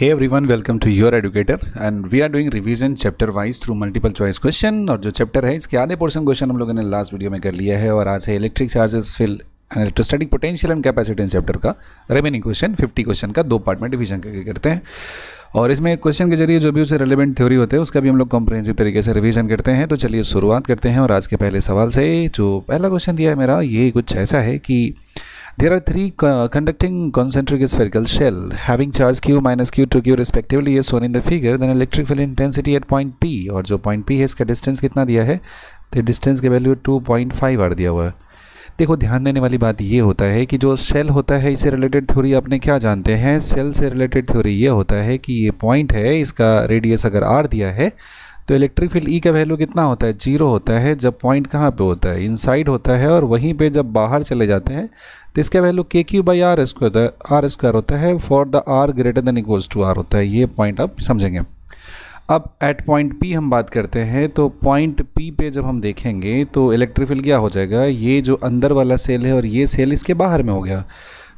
Hey everyone welcome to your educator and we are doing revision chapter wise through multiple choice question और जो chapter है इसके आधे portion question हम लोगों ने लास्ट वीडियो में कर लिया है और आज है electric charges field and electrostatic potential and capacity in chapter का रेमेनिंग क्वेश्चन फिफ्टी क्वेश्चन का दो पार्ट में डिवीजन करके करते हैं और इसमें एक क्वेश्चन के जरिए जो भी उसे रिलेवेंट थ्योरी होते हैं उसका भी हम लोग कॉम्प्रहेंसिव तरीके से रिविजन करते हैं तो चलिए शुरुआत करते हैं और आज के पहले सवाल से जो पहला क्वेश्चन दिया है मेरा ये कुछ ऐसा है कि There are three co conducting concentric spherical shell having charge q minus q to q respectively is shown in the figure. Then electric field intensity at point P और जो point P है इसका distance कितना दिया है तो distance के value 2.5 are दिया हुआ है देखो ध्यान देने वाली बात ये होता है कि जो सेल होता है इससे रिलेटेड थ्योरी आपने क्या जानते हैं सेल से रिलेटेड थ्योरी ये होता है कि ये पॉइंट है इसका रेडियस अगर आर दिया है तो इलेक्ट्रिक फील्ड ई का वैल्यू कितना होता है जीरो होता है जब पॉइंट कहाँ पे होता है इनसाइड होता है और वहीं पे जब बाहर चले जाते हैं तो इसका वैल्यू के क्यू बाई आर स्क्वायर होता है आर स्क्वायर होता है for the R greater than equals to R होता है ये पॉइंट आप समझेंगे अब एट पॉइंट पी हम बात करते हैं तो पॉइंट पी पे जब हम देखेंगे तो इलेक्ट्रोफिल क्या हो जाएगा ये जो अंदर वाला सेल है और ये सेल इसके बाहर में हो गया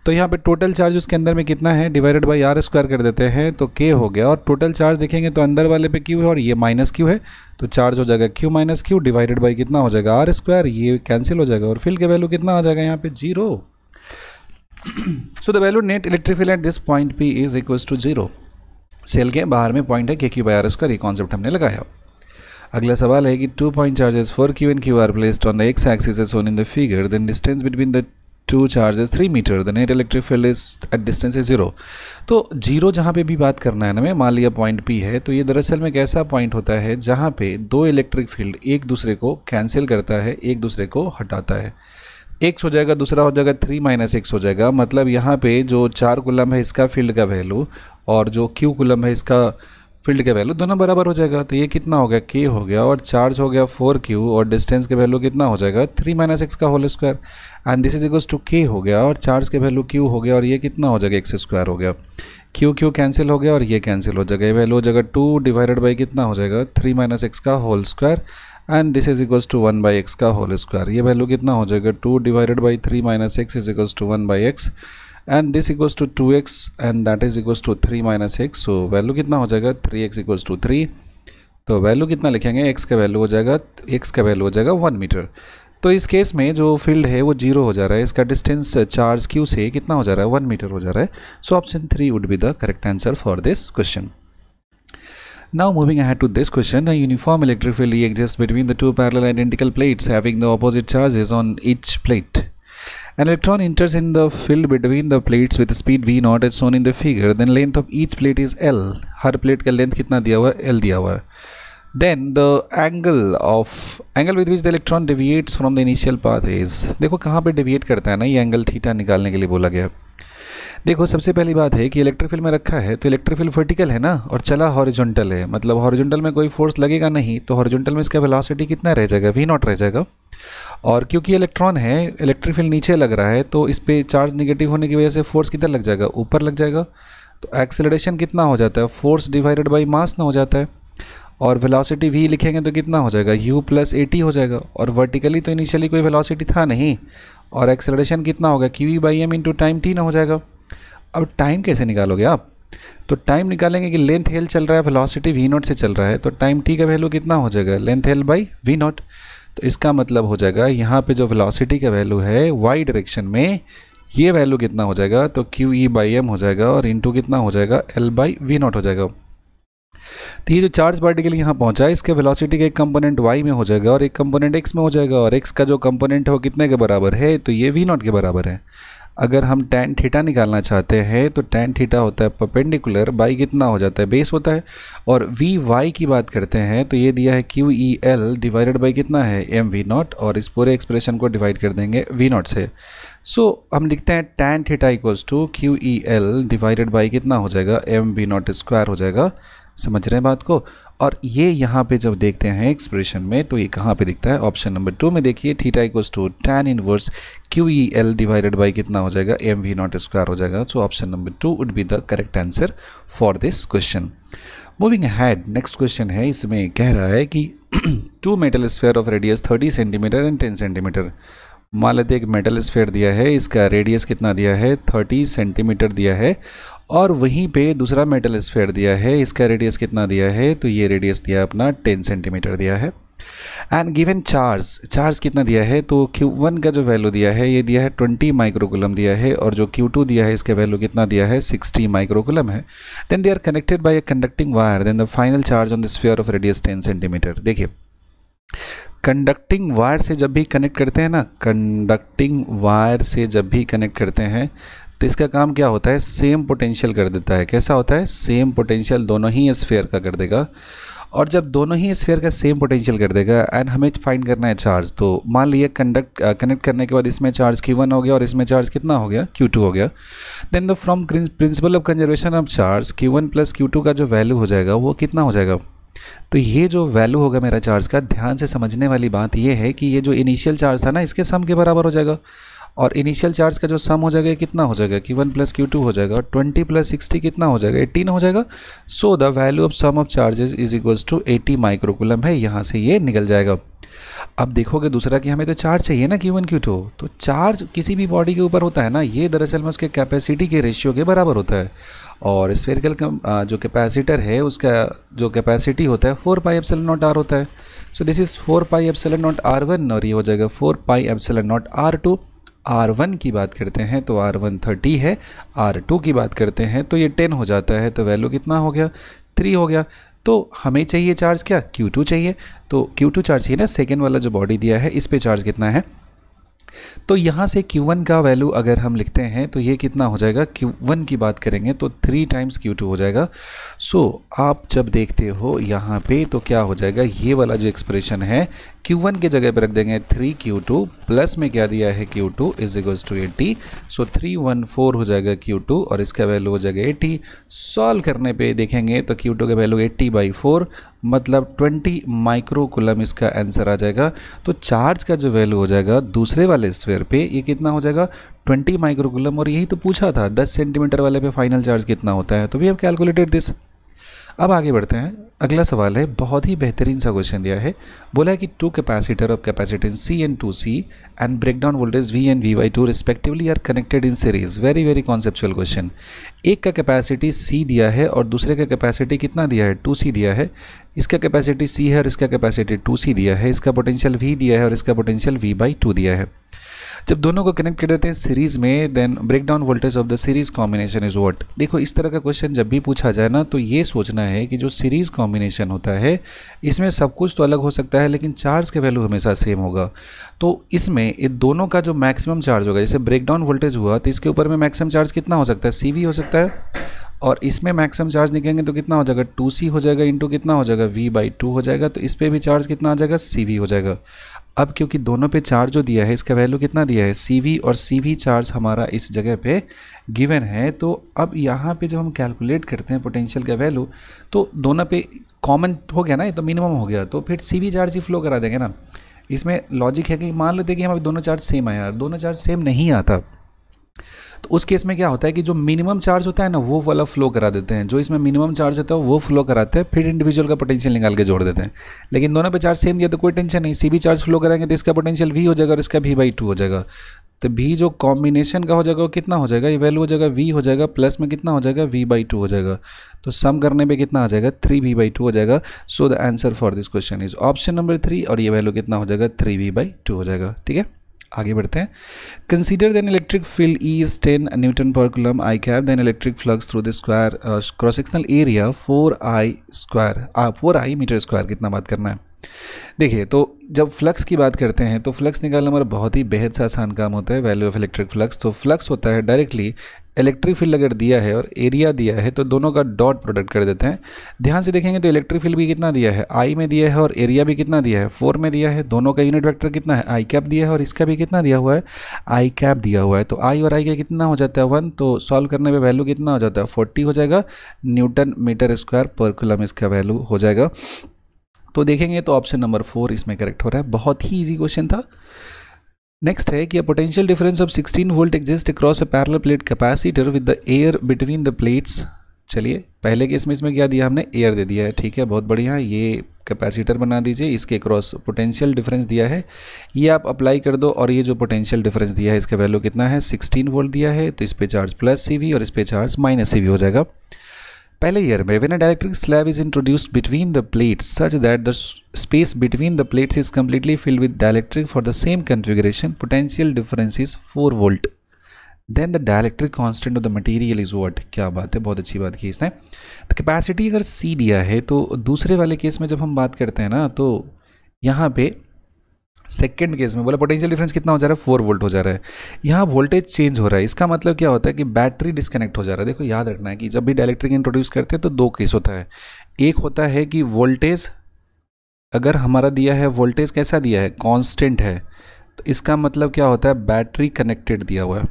तो यहाँ पे टोटल चार्ज उसके अंदर में कितना है डिवाइडेड बाई आर स्क्वायर कर देते हैं तो के हो गया और टोटल चार्ज देखेंगे तो अंदर वाले पे क्यू है और ये माइनस क्यू है तो चार्ज हो जाएगा Q minus Q divided by कितना हो जाएगा आर स्क्वायर ये कैंसिल हो जाएगा और फिल के वैल्यू कितना आ जाएगा यहाँ पे zero so the value net electric field at this point P is equal to zero shell के बाहर में पॉइंट है के क्यू बाई आर उसका रिकॉन्सेप्ट हमने लगाया अगला सवाल है कि two point charges four Q and Q are placed on the X axis is in the figure then distance between the two charges three meter the net electric field is at distance is zero तो zero जहाँ पे भी बात करना है ना मैं मान लिया पॉइंट पी है तो ये दरअसल में एक ऐसा पॉइंट होता है जहाँ पे दो इलेक्ट्रिक फील्ड एक दूसरे को कैंसिल करता है एक दूसरे को हटाता है एक्स हो जाएगा दूसरा हो जाएगा थ्री माइनस एक्स हो जाएगा मतलब यहाँ पे जो चार कुलम है इसका फील्ड का वैल्यू और जो क्यू कुलम है इसका फील्ड का वैल्यू दोनों बराबर हो जाएगा तो ये कितना हो गया के हो गया और चार्ज हो गया फोर क्यू और डिस्टेंस के वैल्यू कितना हो जाएगा थ्री माइनस एक्स का whole square and this is equals to K हो गया और चार्ज के वैल्यू क्यू हो गया और ये कितना हो जाएगा एक्स स्क्वायर हो गया क्यू क्यू कैंसिल हो गया और ये कैंसिल हो जाएगा वैल्यू हो जाएगा टू डिवाइडेड बाई कितना हो जाएगा थ्री माइनस एक्स का whole square and this is equals to one by X का होल स्क्वायर ये वैल्यू कितना हो जाएगा two divided by three minus X is equals to one by X and this equals to two X and that is equals to three minus X so value कितना हो जाएगा three X equals to three तो value कितना लिखेंगे x का value हो जाएगा x का वैल्यू हो जाएगा वन मीटर तो इस केस में जो फील्ड है वो जीरो हो जा रहा है इसका डिस्टेंस चार्ज क्यू से कितना हो जा रहा है वन मीटर हो जा रहा है so option three would be the correct answer for this question Now moving ahead to this question, a uniform electric field exists between the two parallel identical plates having the opposite charges on each plate. An electron enters in the field between the plates with speed v naught as shown in the figure. Then length of each plate is L. हर plate का length कितना दिया हुआ है L दिया हुआ है then the angle of angle with which the electron deviates from the initial path is देखो कहाँ पे डिविएट करता है ना ये एंगल थीटा निकालने के लिए बोला गया देखो सबसे पहली बात है कि इलेक्ट्रोफिल में रखा है तो इलेक्ट्रोफिल वर्टिकल है ना और चला हॉरिजॉन्टल है मतलब हॉरिजॉन्टल में कोई फोर्स लगेगा नहीं तो हॉरिजॉन्टल में इसका वेलोसिटी कितना रह जाएगा वी नॉट रह जाएगा और क्योंकि इलेक्ट्रॉन है इलेक्ट्रोफिल नीचे लग रहा है तो इस पर चार्ज निगेटिव होने की वजह से फोर्स किधर लग जाएगा ऊपर लग जाएगा तो एक्सेलरेशन कितना हो जाता है फोर्स डिवाइडेड बाई मास ना हो जाता है और वेलोसिटी वी लिखेंगे तो कितना हो जाएगा यू प्लस ए हो जाएगा और वर्टिकली तो इनिशियली कोई वेलोसिटी था नहीं और एक्सेलरेशन कितना होगा Q V by M into time T ना हो जाएगा अब टाइम कैसे निकालोगे आप तो टाइम निकालेंगे कि लेंथ हेल चल रहा है वेलोसिटी वी नॉट से चल रहा है तो टाइम टी का वैल्यू कितना हो जाएगा length L by V naught तो इसका मतलब हो जाएगा यहाँ पे जो वेलोसिटी का वैल्यू है वाई डायरेक्शन में ये वैल्यू कितना हो जाएगा तो क्यू ई बाई एम हो जाएगा और इंटू कितना हो जाएगा एल बाई वी नॉट हो जाएगा तो ये जो चार्ज पार्टिकल यहाँ पहुँचा है इसके वेलोसिटी का एक कंपोनेंट वाई में हो जाएगा और एक कंपोनेंट एक्स में हो जाएगा और एक्स का जो कंपोनेंट है वो कितने के बराबर है तो ये वी नॉट के बराबर है अगर हम टेन थीटा निकालना चाहते हैं तो टेन थीटा होता है परपेंडिकुलर बाई कितना हो जाता है बेस होता है और वी वाई की बात करते हैं तो ये दिया है Q E L divided by कितना है एम वी नॉट और इस पूरे एक्सप्रेशन को डिवाइड कर देंगे वी नॉट से सो so, हम लिखते हैं tan theta equals to Q E L divided by कितना हो जाएगा एम वी नॉट स्क्वायर हो जाएगा समझ रहे हैं बात को और ये यहाँ पे जब देखते हैं एक्सप्रेशन में तो ये कहाँ पे दिखता है ऑप्शन नंबर टू में देखिए theta equals to tan inverse Q E L divided by कितना हो जाएगा एम वी नॉट स्क्वायर हो जाएगा so option number two would be the correct answer for this question moving ahead next question है इसमें कह रहा है कि two metal sphere of radius thirty centimeter and ten centimeter मान लेते एक मेटल स्फेयर दिया है इसका रेडियस कितना दिया है थर्टी सेंटीमीटर दिया है और वहीं पे दूसरा मेटल स्फेयर दिया है इसका रेडियस कितना दिया है तो ये रेडियस दिया अपना टेन सेंटीमीटर दिया है एंड गिवन चार्ज चार्ज कितना दिया है तो Q1 का जो वैल्यू दिया है ये दिया है 20 माइक्रोकुलम दिया है और जो Q2 दिया है इसका वैल्यू कितना दिया है 60 माइक्रोकुलम है then they are connected by a conducting wire then the final charge on the sphere of radius 10 centimeter देखिए कंडक्टिंग वायर से जब भी कनेक्ट करते हैं ना कंडक्टिंग वायर से जब भी कनेक्ट करते हैं तो इसका काम क्या होता है सेम पोटेंशियल कर देता है कैसा होता है सेम पोटेंशियल दोनों ही स्फेयर का कर देगा और जब दोनों ही स्फेयर का सेम पोटेंशियल कर देगा एंड हमें फाइंड करना है चार्ज तो मान लीजिए कंडक्ट कनेक्ट करने के बाद इसमें चार्ज की वन हो गया और इसमें चार्ज कितना हो गया क्यू हो गया then the from principle of conservation of charge Q one plus Q का जो वैल्यू हो जाएगा वो कितना हो जाएगा तो ये जो वैल्यू होगा मेरा चार्ज का ध्यान से समझने वाली बात ये है कि ये जो इनिशियल चार्ज था ना इसके सम के बराबर हो जाएगा और इनिशियल चार्ज का जो सम हो जाएगा कितना हो जाएगा कि वन प्लस क्यू टू हो जाएगा और ट्वेंटी प्लस सिक्सटी कितना हो जाएगा एटीन हो जाएगा so the value of sum of charges is equals to eighty microcoulomb है यहाँ से ये निकल जाएगा अब देखोगे दूसरा कि हमें तो चार्ज चाहिए ना क्यू वन क्यू टू तो चार्ज किसी भी बॉडी के ऊपर होता है ना ये दरअसल में उसके कैपेसिटी के रेशियो के बराबर होता है और स्फेरिकल का जो कैपेसिटर है उसका जो कैपेसिटी होता है four pi epsilon naught R होता है so this is four pi epsilon naught R one और ये हो जाएगा four pi epsilon naught R two R one की बात करते हैं तो आर वन थर्टी है आर टू की बात करते हैं तो ये टेन हो जाता है तो वैल्यू कितना हो गया थ्री हो गया तो हमें चाहिए चार्ज क्या क्यू टू चाहिए तो क्यू टू चार्ज चाहिए ना सेकेंड वाला जो बॉडी दिया है इस पर चार्ज कितना है तो यहाँ से Q1 का वैल्यू अगर हम लिखते हैं तो ये कितना हो जाएगा Q1 की बात करेंगे तो थ्री टाइम्स Q2 हो जाएगा सो so, आप जब देखते हो यहाँ पे तो क्या हो जाएगा ये वाला जो एक्सप्रेशन है Q1 के जगह पे रख देंगे 3Q2 प्लस में क्या दिया है Q2 two is equals to eighty so four हो जाएगा Q2 और इसका वैल्यू हो जाएगा 80 सॉल्व करने पे देखेंगे तो Q2 का वैल्यू 80 बाई फोर मतलब 20 माइक्रोकुलम इसका आंसर आ जाएगा तो चार्ज का जो वैल्यू हो जाएगा दूसरे वाले स्वेयर पे ये कितना हो जाएगा 20 माइक्रोकुलम और यही तो पूछा था 10 सेंटीमीटर वाले पे फाइनल चार्ज कितना होता है तो वी हैव कैलकुलेटेड दिस अब आगे बढ़ते हैं अगला सवाल है बहुत ही बेहतरीन सा क्वेश्चन दिया है बोला है कि two capacitor of capacitance C and two C and breakdown voltage V and V by two respectively are connected in series very very conceptual question एक का कैपेसिटी सी दिया है और दूसरे का कैपेसिटी कितना दिया है टू सी दिया है इसका कैपेसिटी सी है और इसका कैपेसिटी टू सी दिया है इसका पोटेंशियल वी दिया है और इसका पोटेंशियल वी बाई टू दिया है जब दोनों को कनेक्ट कर देते हैं सीरीज में then break down voltage of the series combination is what देखो इस तरह का क्वेश्चन जब भी पूछा जाए ना तो ये सोचना है कि जो सीरीज कॉम्बिनेशन होता है इसमें सब कुछ तो अलग हो सकता है लेकिन चार्ज के वैल्यू हमेशा सेम होगा तो इसमें ये दोनों का जो मैक्सिमम चार्ज होगा जैसे ब्रेक डाउन वोल्टेज हुआ तो इसके ऊपर में मैक्सिमम चार्ज कितना हो सकता है सी हो सकता है और इसमें मैक्सिमम चार्ज निकलेंगे तो कितना हो जाएगा टू सी हो जाएगा इंटू कितना हो जाएगा वी बाई टू हो जाएगा तो इस पर भी चार्ज कितना आ जाएगा सी वी हो जाएगा अब क्योंकि दोनों पे चार्ज जो दिया है इसका वैल्यू कितना दिया है सी वी और सी वी चार्ज हमारा इस जगह पे गिवन है तो अब यहाँ पे जब हम कैलकुलेट करते हैं पोटेंशियल का वैल्यू तो दोनों पे कॉमन हो गया ना ये तो मिनिमम हो गया तो फिर सी वी चार्ज ही फ्लो करा देंगे ना इसमें लॉजिक है कि मान लेते कि हम दोनों चार्ज सेम आया दोनों चार्ज सेम नहीं आता तो उस केस में क्या होता है कि जो मिनिमम चार्ज होता है ना वो वाला फ्लो करा देते हैं जो इसमें मिनिमम चार्ज होता है वो फ्लो कराते हैं फिर इंडिविजुअल का पोटेंशियल निकाल के जोड़ देते हैं लेकिन दोनों पे चार्ज सेम दिया तो कोई टेंशन नहीं सी भी चार्ज फ्लो कराएंगे तो इसका पोटेंशियल वी हो जाएगा और इसका वी बाई टू हो जाएगा तो भी जो कॉम्बिनेशन का हो जाएगा वो कितना हो जाएगा ये वैल्यू हो जाएगा वी हो जाएगा प्लस में कितना हो जाएगा वी बाई टू हो जाएगा तो सम करने पे कितना आ जाएगा थ्री वी बाई टू हो जाएगा so the answer for this question is option number three और ये वैल्यू कितना हो जाएगा थ्री वी बाई टू हो जाएगा ठीक है आगे बढ़ते हैं consider then electric field E is ten newton per coulomb I cap then electric flux through the square cross sectional area four I square four I meter square कितना बात करना है देखिए तो जब फ्लक्स की बात करते हैं तो फ्लक्स निकालना हमारा बहुत ही बेहद सा आसान काम होता है वैल्यू ऑफ इलेक्ट्रिक फ्लक्स तो फ्लक्स होता है डायरेक्टली इलेक्ट्रिक फील्ड अगर दिया है और एरिया दिया है तो दोनों का डॉट प्रोडक्ट कर देते हैं ध्यान से देखेंगे तो इलेक्ट्रिक फील्ड भी कितना दिया है आई में दिया है और एरिया भी कितना दिया है फोर में दिया है दोनों का यूनिट वेक्टर कितना है आई कैप दिया है और इसका भी कितना दिया हुआ है आई कैप दिया हुआ है तो आई और आई का कितना हो जाता है वन तो सॉल्व करने पर वैल्यू कितना हो जाता है फोर्टी हो जाएगा newton meter square per coulomb इसका वैल्यू हो जाएगा तो देखेंगे तो ऑप्शन नंबर फोर इसमें करेक्ट हो रहा है बहुत ही ईजी क्वेश्चन था नेक्स्ट है कि a potential difference of 16 volt exist across a parallel plate capacitor with the air between the plates चलिए पहले के इसमें इसमें क्या दिया हमने एयर दे दिया है ठीक है बहुत बढ़िया ये कैपेसिटर बना दीजिए इसके क्रॉस पोटेंशियल डिफरेंस दिया है ये आप अप्लाई कर दो और ये जो पोटेंशियल डिफरेंस दिया है इसका वैल्यू कितना है 16 वोल्ट दिया है तो इस पर चार्ज प्लस सी और इस पर चार्ज माइनस सी हो जाएगा पहले ईयर में when dielectric slab is introduced between the plates such that the space between the plates is completely filled with dielectric for the same configuration potential difference is four volt then the dielectric constant of the material is what क्या बात है बहुत अच्छी बात की इसने तो capacity अगर सी दिया है तो दूसरे वाले केस में जब हम बात करते हैं ना तो यहाँ पे सेकेंड केस में बोला पोटेंशियल डिफरेंस कितना हो जा रहा है फोर वोल्ट हो जा रहा है यहाँ वोल्टेज चेंज हो रहा है इसका मतलब क्या होता है कि बैटरी डिस्कनेक्ट हो जा रहा है देखो याद रखना है कि जब भी डायलेक्ट्रिक इंट्रोड्यूस करते हैं तो दो केस होता है एक होता है कि वोल्टेज अगर हमारा दिया है वोल्टेज कैसा दिया है कॉन्स्टेंट है तो इसका मतलब क्या होता है बैटरी कनेक्टेड दिया हुआ है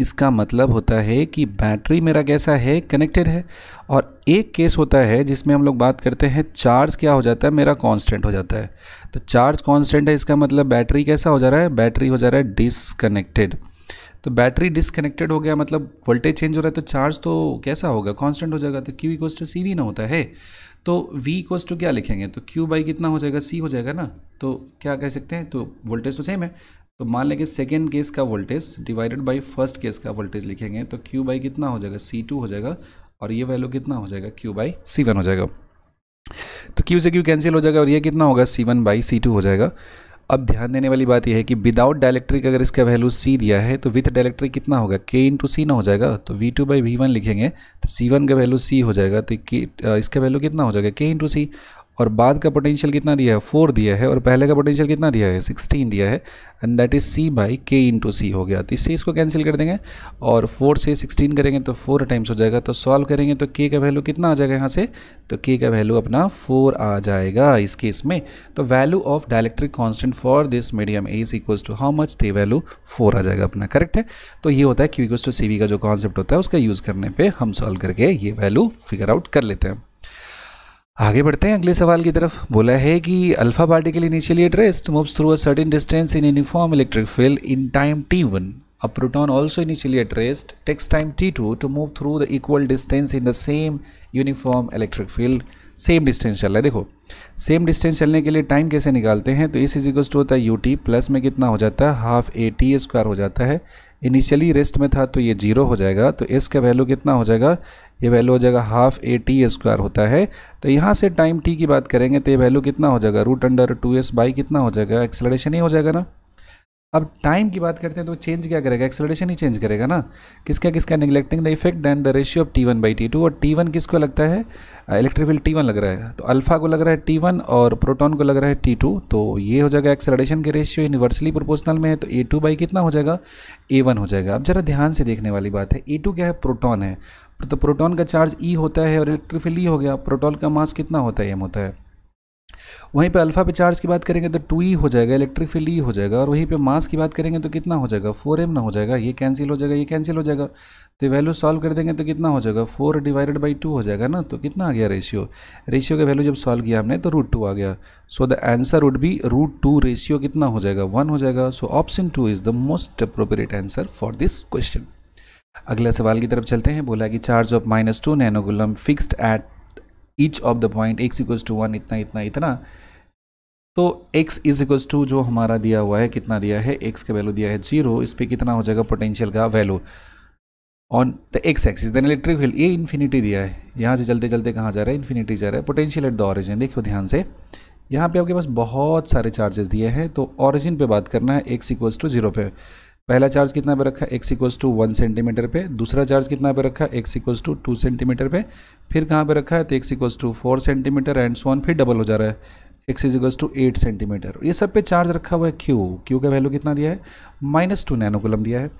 इसका मतलब होता है कि बैटरी मेरा कैसा है कनेक्टेड है और एक केस होता है जिसमें हम लोग बात करते हैं चार्ज क्या हो जाता है मेरा कांस्टेंट हो जाता है तो चार्ज कांस्टेंट है इसका मतलब बैटरी कैसा हो जा रहा है बैटरी हो जा रहा है डिसकनेक्टेड तो बैटरी डिसकनेक्टेड हो गया मतलब वोल्टेज चेंज हो रहा है तो चार्ज तो कैसा होगा कांस्टेंट हो जाएगा तो Q equals to C V ना होता है तो वी इक्वस टू क्या लिखेंगे तो क्यू बाई कितना हो जाएगा सी हो जाएगा ना तो क्या कह सकते हैं तो वोल्टेज तो सेम है तो मान लेंगे सेकेंड केस का voltage divided by first case का वोल्टेज लिखेंगे तो क्यू बाई कितना हो जाएगा सी टू हो जाएगा और ये वैल्यू कितना हो जाएगा क्यू बाई सी वन हो जाएगा तो क्यू से क्यू कैंसिल हो जाएगा और ये कितना होगा C one by C two हो जाएगा अब ध्यान देने वाली बात यह है कि विदाउट डायलेक्ट्रिक अगर इसका वैल्यू सी दिया है तो विथ डायलेक्ट्रिक कितना होगा के इंटू सी ना हो जाएगा तो V two by V one लिखेंगे तो सी वन का वैल्यू सी हो जाएगा तो इसका वैल्यू कितना हो जाएगा के इंटू सी और बाद का पोटेंशियल कितना दिया है फोर दिया है और पहले का पोटेंशियल कितना दिया है सिक्सटीन दिया है and that is C by K into C हो गया तो इससे इसको कैंसिल कर देंगे और फोर से सिक्सटीन करेंगे तो फोर टाइम्स हो जाएगा तो सॉल्व करेंगे तो के का वैल्यू कितना आ जाएगा यहाँ से तो के का वैल्यू अपना फोर आ जाएगा इस केस में तो value of dielectric constant for this medium A is equals to how much the value four आ जाएगा अपना करेक्ट है तो ये होता है क्यू टू सी का जो कॉन्सेप्ट होता है उसका यूज़ करने पर हम सॉल्व करके ये वैल्यू फिगर आउट कर लेते हैं आगे बढ़ते हैं अगले सवाल की तरफ बोला है कि alpha particle initially at rest moves through a certain distance in uniform electric field in time T one a proton also initially at rest takes time T two to move through the equal distance in the same uniform electric field same distance चल रहा है देखो same distance चलने के लिए time कैसे निकालते हैं तो इस इज इक्वल टू होता है यू टी प्लस में कितना हो जाता है हाफ ए टी स्क्वायर हो जाता है इनिशियली रेस्ट में था तो ये जीरो हो जाएगा तो एस का वैल्यू कितना हो जाएगा ये वैल्यू हो जाएगा हाफ ए टी स्क्वायर होता है तो यहाँ से टाइम टी की बात करेंगे तो ये वैल्यू कितना हो जाएगा root under two S by कितना हो जाएगा एक्सेलरेशन ही हो जाएगा ना अब टाइम की बात करते हैं तो चेंज क्या करेगा एक्सेलरेशन ही चेंज करेगा ना किसका किसका neglecting the effect than the ratio of T one by T two और टी वन किसको लगता है इलेक्ट्रिक फील्ड टी वन लग रहा है तो अल्फा को लग रहा है टी वन और प्रोटॉन को लग रहा है टी टू तो ये हो जाएगा एक्सेलरेशन के रेशियो यूनिवर्सली प्रोपोर्शनल में है तो ए टू बाई कितना हो जाएगा ए वन हो जाएगा अब जरा ध्यान से देखने वाली बात है ए टू क्या है प्रोटॉन है तो प्रोटॉन का चार्ज ई e होता है और इलेक्ट्रोफिल ई e हो गया प्रोटॉन का मास कितना होता है एम होता है वहीं पे अल्फा पे चार्ज की बात करेंगे तो टू ई e हो जाएगा इलेक्ट्रिक फील्ड ई हो जाएगा और वहीं पे मास की बात करेंगे तो कितना हो जाएगा फोर एम ना हो जाएगा ये कैंसिल हो जाएगा ये कैंसिल हो जाएगा तो वैल्यू सॉल्व कर देंगे तो कितना हो जाएगा फोर डिवाइडेड बाई टू हो जाएगा ना तो कितना आ गया रेशियो रेशियो का वैल्यू जब सॉल्व किया हमने तो रूट टू आ गया so the answer would be root two ratio कितना हो जाएगा वन हो जाएगा so option two is the most appropriate answer for this question अगला सवाल की तरफ चलते हैं बोला कि charge of minus two nanocoulomb fixed at each of the point X equals to one इतना इतना इतना तो x इज इक्वल्स टू जो हमारा दिया हुआ है कितना दिया है x का वैल्यू दिया है जीरो इस पर कितना हो जाएगा पोटेंशियल का value on the X axis then electric field ये इन्फिनिटी दिया है यहाँ से चलते चलते कहाँ जा रहा है इन्फिनिटी जा रहा है पोटेंशियल एट द ऑरिजिन देखो ध्यान से यहाँ पे आपके पास बहुत सारे चार्जेस दिए हैं तो ऑरिजिन पे बात करना है एक्स इक्वल्स टू जीरो पे पहला चार्ज कितना पे रखा X equals to one centimetre पे दूसरा चार्ज कितना पे रखा X equals to two centimetre पे फिर कहाँ पे रखा है तो X equals to four centimetre and so on फिर डबल हो जा रहा है X is equals to eight centimetre ये सब पे चार्ज रखा हुआ है क्यू क्यू का वैल्यू कितना दिया है माइनस टू नैनोकुलम दिया है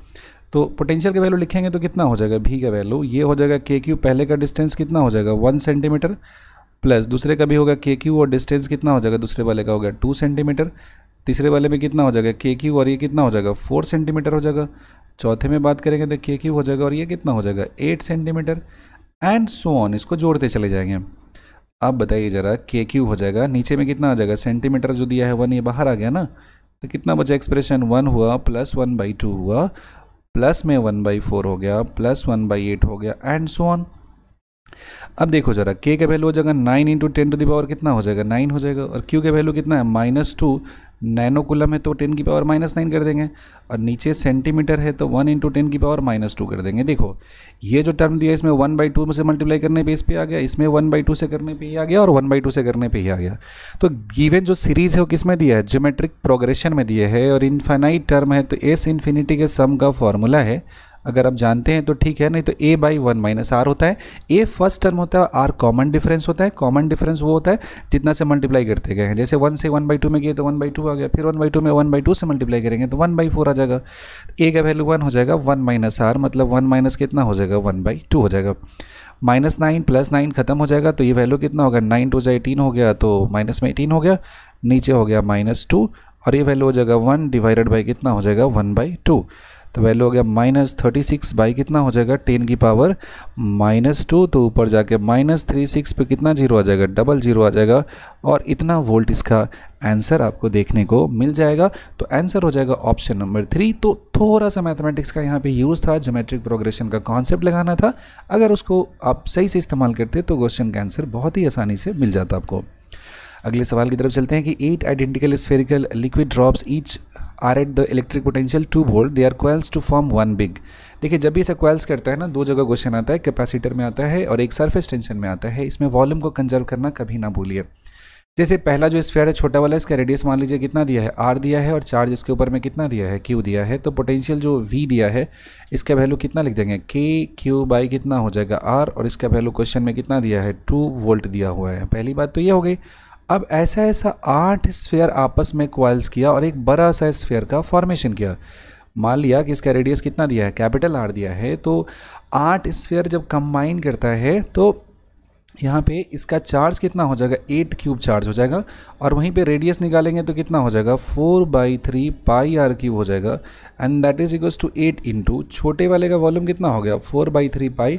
तो पोटेंशियल का वैल्यू लिखेंगे तो कितना हो जाएगा भी का वैल्यू ये हो जाएगा के क्यू पहले का डिस्टेंस कितना हो जाएगा वन सेंटीमीटर प्लस दूसरे का भी होगा के क्यू और डिस्टेंस कितना हो जाएगा दूसरे वाले का होगा टू सेंटीमीटर तीसरे वाले में कितना हो जाएगा के क्यू और ये कितना हो जाएगा फोर सेंटीमीटर हो जाएगा चौथे में बात करेंगे तो के क्यू हो जाएगा और ये कितना हो जाएगा eight centimetre and so on इसको जोड़ते चले जाएंगे अब बताइए ज़रा के क्यू हो जाएगा नीचे में कितना आ जाएगा सेंटीमीटर जो दिया है वन ये बाहर आ गया ना तो कितना बचा एक्सप्रेशन वन हुआ प्लस वन बाई टू हुआ प्लस में वन बाई फोर हो गया प्लस वन बाई एट हो गया एंड सो ऑन अब देखो जरा के का वैल्यू हो जाएगा nine into ten to power कितना हो जाएगा नाइन हो जाएगा और क्यू का वैल्यू कितना है माइनस टू नैनोकुलम है तो टेन की पावर माइनस नाइन कर देंगे और नीचे सेंटीमीटर है तो वन इंटू टेन की पावर माइनस टू कर देंगे देखो ये जो टर्म दिया इसमें वन बाई टू से मल्टीप्लाई करने पे इस पर आ गया इसमें वन बाई टू से करने पे ही आ गया और वन बाई टू से करने पे ही आ गया तो गिवन जो सीरीज़ है वो किस में दिया है ज्योमेट्रिक प्रोग्रेशन में दिए है और इन्फाइनाइट टर्म है तो एस इन्फिनिटी के सम का फॉर्मूला है अगर आप जानते हैं तो ठीक है नहीं तो A by one minus R होता है ए फर्स्ट टर्म होता है आर कॉमन डिफरेंस होता है कॉमन डिफरेंस वो होता है जितना से मल्टीप्लाई करते गए हैं जैसे वन से वन बाई टू में गए तो वन बाई टू आ गया फिर वन बाई टू में वन बाई टू से मल्टीप्लाई करेंगे तो वन बाई फोर आ जाएगा ए का वैल्यू वन हो जाएगा वन माइनस आर मतलब वन माइनस कितना हो जाएगा वन बाई टू हो जाएगा माइनस नाइन प्लस नाइन खत्म हो जाएगा तो ये वैल्यू कितना होगा नाइन टू जाए एटीन हो गया तो माइनस में एटीन हो गया नीचे हो गया माइनस टू और ये वैल्यू हो जाएगा वन डिवाइडेड बाई कितना हो जाएगा वन बाई टू तो वैल्यू हो गया माइनस थर्टी सिक्स बाई कितना हो जाएगा टेन की पावर माइनस टू तो ऊपर जाके माइनस थ्री सिक्स पर कितना जीरो आ जाएगा डबल जीरो आ जाएगा और इतना वोल्ट इसका आंसर आपको देखने को मिल जाएगा तो आंसर हो जाएगा ऑप्शन नंबर थ्री तो थोड़ा सा मैथमेटिक्स का यहाँ पे यूज़ था जोमेट्रिक प्रोग्रेशन का कॉन्सेप्ट लगाना था अगर उसको आप सही से इस्तेमाल करते तो क्वेश्चन का आंसर बहुत ही आसानी से मिल जाता आपको अगले सवाल की तरफ चलते हैं कि eight identical spherical liquid drops each are at the electric potential two volt they are coalesce to form one big देखिए जब भी इसे क्वेल्स करता है ना दो जगह क्वेश्चन आता है कैपेसिटर में आता है और एक सरफेस टेंशन में आता है इसमें वॉल्यूम को कंजर्व करना कभी ना भूलिए जैसे पहला जो स्फेयर है छोटा वाला इसका रेडियस मान लीजिए कितना दिया है आर दिया है और चार्ज इसके ऊपर में कितना दिया है क्यू दिया है तो पोटेंशियल जो वी दिया है इसका वैल्यू कितना लिख देंगे के क्यू बाई कितना हो जाएगा आर और इसका वैल्यू क्वेश्चन में कितना दिया है टू वोल्ट दिया हुआ है पहली बात तो ये हो गई अब ऐसा ऐसा आठ स्फेयर आपस में क्वाइल्स किया और एक बड़ा सा स्फेयर का फॉर्मेशन किया मान लिया कि इसका रेडियस कितना दिया है कैपिटल आर दिया है तो आठ स्फेयर जब कंबाइन करता है तो यहाँ पे इसका चार्ज कितना हो जाएगा एट क्यूब चार्ज हो जाएगा और वहीं पे रेडियस निकालेंगे तो कितना हो जाएगा four by three pi R cube हो जाएगा and that is equals to eight into छोटे वाले का वॉल्यूम कितना हो गया four by three pi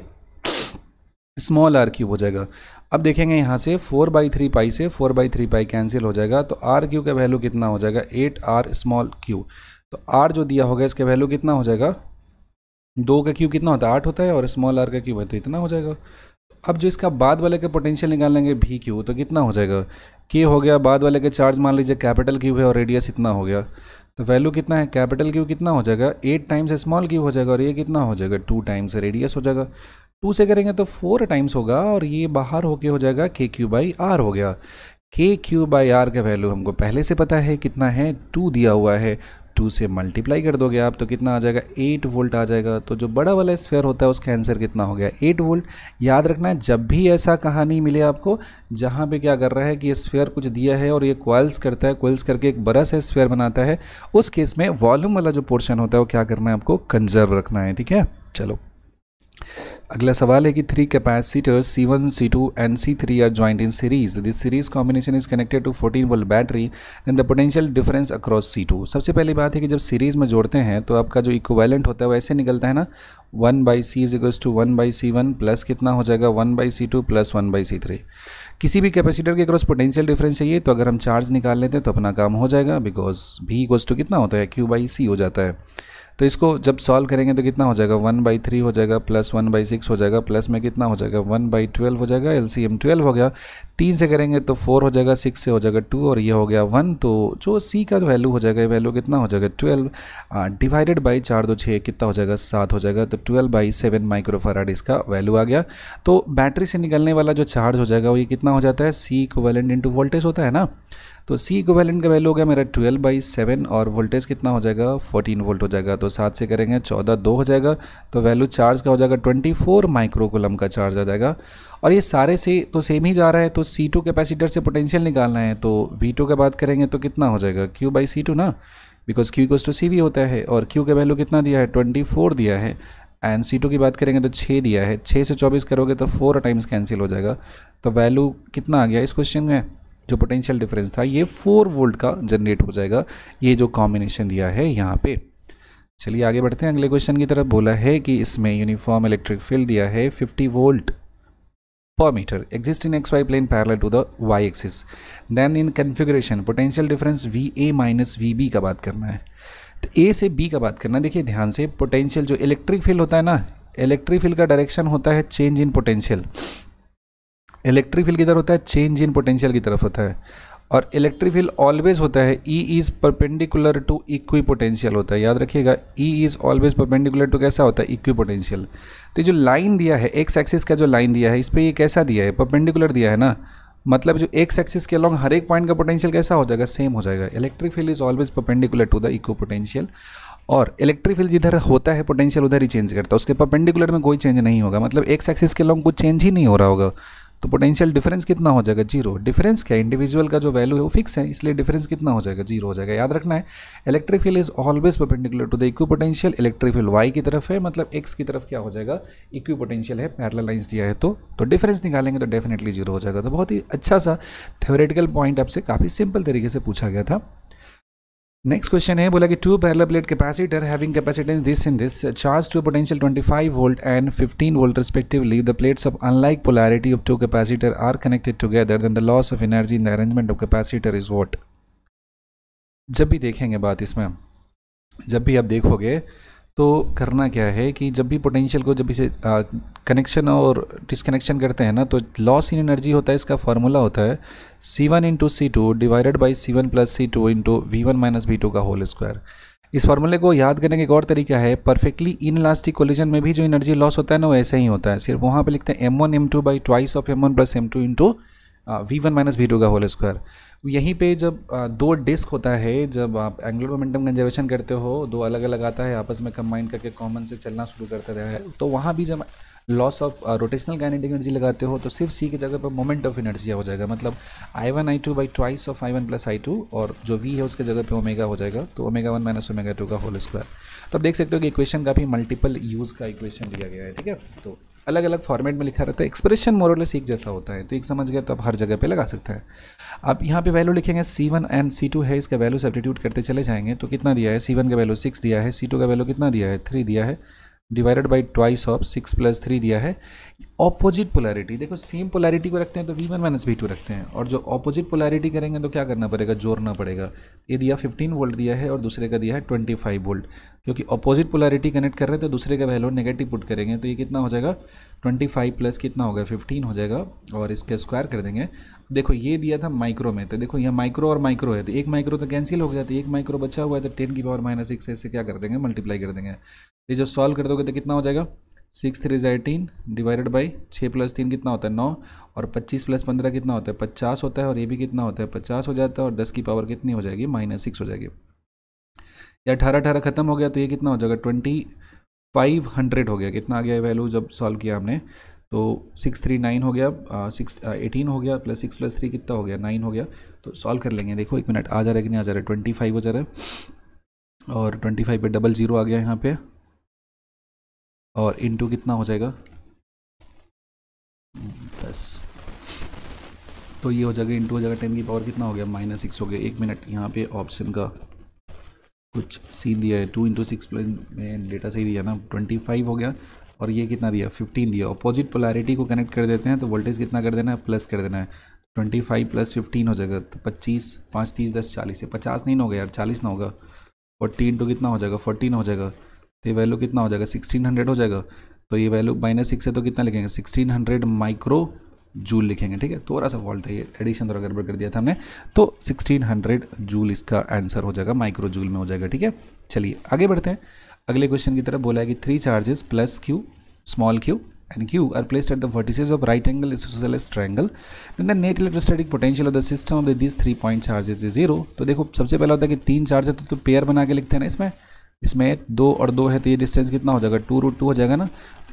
small R cube हो जाएगा अब देखेंगे यहाँ से फोर बाई थ्री पाई से four by three pi cancel हो जाएगा तो आर क्यू का वैल्यू कितना हो जाएगा एट आर स्मॉल क्यू तो आर जो दिया होगा इसका वैल्यू कितना हो जाएगा दो का क्यू कितना होता है आठ होता है और स्मॉल आर का क्यूब है तो इतना हो जाएगा अब जो इसका बाद वाले का पोटेंशियल निकाल लेंगे भी क्यू तो कितना हो जाएगा के हो गया बाद वाले का चार्ज मान लीजिए कैपिटल क्यू है और रेडियस इतना हो गया तो वैल्यू कितना है कैपिटल क्यू कितना हो जाएगा एट टाइम्स स्मॉल क्यू हो जाएगा और ये कितना हो जाएगा टू टाइम्स रेडियस हो जाएगा टू से करेंगे तो फोर टाइम्स होगा और ये बाहर होके हो जाएगा के क्यू बाई आर हो गया के क्यू बाई आर का वैल्यू हमको पहले से पता है कितना है टू दिया हुआ है टू से मल्टीप्लाई कर दोगे आप तो कितना आ जाएगा एट वोल्ट आ जाएगा तो जो बड़ा वाला स्फेयर होता है उसका आंसर कितना हो गया एट वोल्ट याद रखना है जब भी ऐसा कहानी मिले आपको जहाँ पे क्या कर रहा है कि ये स्फेयर कुछ दिया है और ये क्वाइल्स करता है क्वाइल्स करके एक बड़ा सा स्फेयर बनाता है उस केस में वॉल्यूम वाला जो पोर्शन होता है वो क्या करना है आपको कंजर्व रखना है ठीक है चलो अगला सवाल है कि three capacitors C one C two and C three are joined in series this series combination is connected to 14 volt battery and the potential difference across C two सबसे पहली बात है कि जब सीरीज में जोड़ते हैं तो आपका जो इक्वेलेंट होता है वो ऐसे निकलता है ना one by C is equals to one by C one plus कितना हो जाएगा one by C two plus one by C three किसी भी कैपेसिटर के अक्रॉस पोटेंशियल डिफरेंस चाहिए तो अगर हम चार्ज निकाल लेते हैं तो अपना काम हो जाएगा बिकॉज भी इक्वल्स टू कितना होता है क्यू बाई सी हो जाता है तो इसको जब सॉल्व करेंगे तो कितना हो जाएगा वन बाई थ्री हो जाएगा प्लस वन बाई सिक्स हो जाएगा प्लस में कितना हो जाएगा वन बाई ट्वेल्व हो जाएगा एल सी एम ट्वेल्व हो गया तीन से करेंगे तो फोर हो जाएगा सिक्स से हो जाएगा टू और ये हो गया वन तो जो सी का वैल्यू हो जाएगा वैल्यू कितना हो जाएगा ट्वेल्व डिवाइडेड बाई चार दो छः कितना हो जाएगा सात हो जाएगा तो ट्वेल्व बाई सेवन माइक्रोफराड इसका वैल्यू आ गया तो बैटरी से निकलने वाला जो चार्ज हो जाएगा वो ये कितना हो जाता है सी इक्वेलेंट इंटू वोल्टेज होता है ना तो सी इक्वेलेंट का वैल्यू हो गया मेरा ट्वेल्व बाई सेवन और वोल्टेज कितना हो जाएगा 14 वोल्ट हो जाएगा तो सात से करेंगे चौदह दो हो जाएगा तो वैल्यू चार्ज का हो जाएगा ट्वेंटी फोर माइक्रोकुलम का चार्ज आ जाएगा और ये सारे से तो सेम ही जा रहा है तो सी टू कैपेसिटर से पोटेंशियल निकालना है तो वी टू का बात करेंगे तो कितना हो जाएगा क्यू बाई सी टू ना because Q equals to C V होता है और क्यू का वैल्यू कितना दिया है ट्वेंटी फोर दिया है एंड सी टू की बात करेंगे तो छः दिया है छः से चौबीस करोगे तो फोर टाइम्स कैंसिल हो जाएगा तो वैल्यू कितना आ गया इस क्वेश्चन में जो पोटेंशियल डिफरेंस था ये फोर वोल्ट का जनरेट हो जाएगा ये जो कॉम्बिनेशन दिया है यहाँ पे चलिए आगे बढ़ते हैं अगले क्वेश्चन की तरफ बोला है कि इसमें यूनिफॉर्म इलेक्ट्रिक फील्ड दिया है 50 volt per metre in X Y plane parallel to the Y axis then in configuration potential difference V A minus V B का बात करना है तो ए से बी का बात करना है देखिए ध्यान से पोटेंशियल जो इलेक्ट्रिक फील्ड होता है ना इलेक्ट्रिक फील्ड का डायरेक्शन होता है change in potential electric field किधर होता है चेंज इन पोटेंशियल की तरफ होता है और इलेक्ट्रिक फील्ड ऑलवेज होता है E is perpendicular to equipotential होता है याद रखिएगा E is always perpendicular to कैसा होता है इक्वी पोटेंशियल तो जो लाइन दिया है एक्स एक्सिस का जो लाइन दिया है इस पर ये कैसा दिया है परपेंडिकुलर दिया है ना मतलब जो एक्स एक्सिस के अलॉन्ग हर एक पॉइंट का पोटेंशियल कैसा हो जाएगा सेम हो जाएगा electric field is always perpendicular to the equipotential और इलेक्ट्रिक फील्ड जिधर होता है पोटेंशियल उधर ही चेंज करता है उसके परपेंडिकुलर में कोई चेंज नहीं होगा मतलब एक्स एक्सिस के लॉन्ग कुछ चेंज ही नहीं हो रहा होगा तो पोटेंशियल डिफरेंस कितना हो जाएगा जीरो डिफरेंस क्या इंडिविजुअल का जो वैल्यू है वो फिक्स है इसलिए डिफरेंस कितना हो जाएगा जीरो हो जाएगा याद रखना है electric field is always perpendicular to the equipotential electric field Y की तरफ है मतलब एक्स की तरफ क्या हो जाएगा इक्वी पोटेंशियल है पैरल लाइन्स दिया है तो तो डिफरेंस निकालेंगे तो डेफिनेटली जीरो हो जाएगा तो बहुत ही अच्छा सा थ्योरेटिकल पॉइंट आपसे काफ़ी सिंपल तरीके से पूछा गया था नेक्स्ट क्वेश्चन है बोला कि two parallel plate capacitor having capacitance this in this charge to potential 25 volt and 15 volt respectively the plates of unlike polarity of two capacitor are connected together then the loss of energy in the arrangement of capacitor is what जब भी देखेंगे बात इसमें जब भी आप देखोगे तो करना क्या है कि जब भी पोटेंशियल को जब इसे कनेक्शन और डिसकनेक्शन करते हैं ना तो लॉस इन एनर्जी होता है इसका फार्मूला होता है C one into C two divided by C one plus C two into V one minus V two का होल स्क्वायर इस फार्मूले को याद करने का एक और तरीका है परफेक्टली इन इलास्टिक कोलिजन में भी जो एनर्जी लॉस होता है ना वो ऐसे ही होता है सिर्फ वहाँ पर लिखते हैं M one M two by twice of M one plus M two into V one minus V two का होल स्क्वायर यहीं पे जब दो डिस्क होता है जब आप एंगुलर मोमेंटम कंजर्वेशन करते हो दो अलग अलग आता है आपस में कंबाइन करके कॉमन से चलना शुरू करते रहे तो वहाँ भी जब loss of rotational kinetic energy लगाते हो तो सिर्फ सी की जगह पर मोमेंट ऑफ एनर्जी हो जाएगा मतलब I one I two by twice of I one plus I two और जो वी है उसके जगह पे ओमेगा हो जाएगा तो omega one minus omega two का होल स्क्वायर तो आप देख सकते हो कि इक्वेशन काफ़ी मल्टीपल यूज़ का इक्वेशन दिया गया है ठीक है तो अलग अलग फॉर्मेट में लिखा रहता है एक्सप्रेशन मोरलेस एक जैसा होता है तो एक समझ गया तो आप हर जगह पे लगा सकते हैं आप यहाँ पे वैल्यू लिखेंगे C one and C two है इसका वैल्यू सब्टीट्यूट करते चले जाएंगे तो कितना दिया है सी वन का वैल्यू सिक्स दिया है सी टू का वैल्यू कितना दिया है थ्री दिया है divided by twice of six plus three दिया है ऑपोजिट पोलैरिटी देखो सेम पोलैरिटी को रखते हैं तो V one minus V two रखते हैं और जो ऑपोजिट पोलैरिटी करेंगे तो क्या करना पड़ेगा जोड़ना पड़ेगा ये दिया फिफ्टीन वोल्ट दिया है और दूसरे का दिया है ट्वेंटी फाइव वोल्ट क्योंकि ऑपोजिट पोलैरिटी कनेक्ट कर रहे हैं तो दूसरे का वैल्यू नेगेटिव पुट करेंगे तो ये कितना हो जाएगा ट्वेंटी फाइव प्लस कितना हो गया फिफ्टीन हो जाएगा और इसके स्क्वायर कर देंगे देखो ये दिया था माइक्रो में तो देखो यहाँ माइक्रो और माइक्रो है तो एक माइक्रो तो कैंसिल हो गया तो एक माइक्रो बचा हुआ है तो टेन की पावर माइनस सिक्स ऐसे क्या कर देंगे मल्टीप्लाई कर देंगे ये जब सॉल्व कर दोगे तो कितना हो जाएगा six three is eighteen divided by छः प्लस तीन कितना होता है नौ और पच्चीस प्लस पंद्रह कितना होता है पचास होता है और ये भी कितना होता है पचास हो जाता है और दस की पावर कितनी हो जाएगी माइनस सिक्स हो जाएगी या अठारह अठारह खत्म हो गया तो ये कितना हो जाएगा ट्वेंटी फाइव हंड्रेड हो गया कितना आ गया वैल्यू जब सॉल्व किया हमने तो सिक्स थ्री नाइन हो गया सिक्स एटीन हो गया प्लस सिक्स प्लस थ्री कितना हो गया नाइन हो गया तो सॉल्व कर लेंगे देखो एक मिनट आ जा रहा है कि नहीं आ जा रहा है ट्वेंटी फाइव हो जा रहा है और ट्वेंटी फाइव पे डबल ज़ीरो आ गया यहाँ पे और इनटू कितना हो जाएगा दस तो ये हो जाएगा इंटू हो जाएगा टेन की पावर कितना हो गया माइनस सिक्स हो गया एक मिनट यहाँ पे ऑप्शन का कुछ सी दिया है टू इंटू सिक्स में डेटा सही दिया ना ट्वेंटी फाइव हो गया और ये कितना दिया फिफ्टीन दिया अपोजिट पोलैरिटी को कनेक्ट कर देते हैं तो वोल्टेज कितना कर देना है प्लस कर देना है ट्वेंटी फाइव प्लस फिफ्टीन हो जाएगा तो पच्चीस पाँच तीस दस चालीस है पचास नहीं हो गया यार चालीस ना होगा फोर्टी इंटू कितना हो जाएगा फोर्टीन हो जाएगा तो ये वैल्यू कितना हो जाएगा सिक्सटीन हंड्रेड हो जाएगा तो ये वैल्यू माइनस सिक्स है तो कितना लिखेंगे सिक्सटीन हंड्रेड माइक्रो जूल लिखेंगे ठीक है तो थोड़ा सा फॉल्ट था ये एडिशन थोड़ा गड़बड़ कर दिया था हमने तो 1600 जूल इसका आंसर हो जाएगा माइक्रो जूल में हो जाएगा ठीक है चलिए आगे बढ़ते हैं अगले क्वेश्चन की तरफ बोला है कि three charges plus Q small Q and Q are place at the vertices of right angle triangle triangle the net net potential of the system of this three point point is zero तो देखो सबसे पहला होता है कि तीन charge है तो, तो पेयर बना के लिखते हैं ना इसमें इसमें दो और दो है तो ये डिस्टेंस कितना हो जाएगा टू रूट टू हो जाएगा ना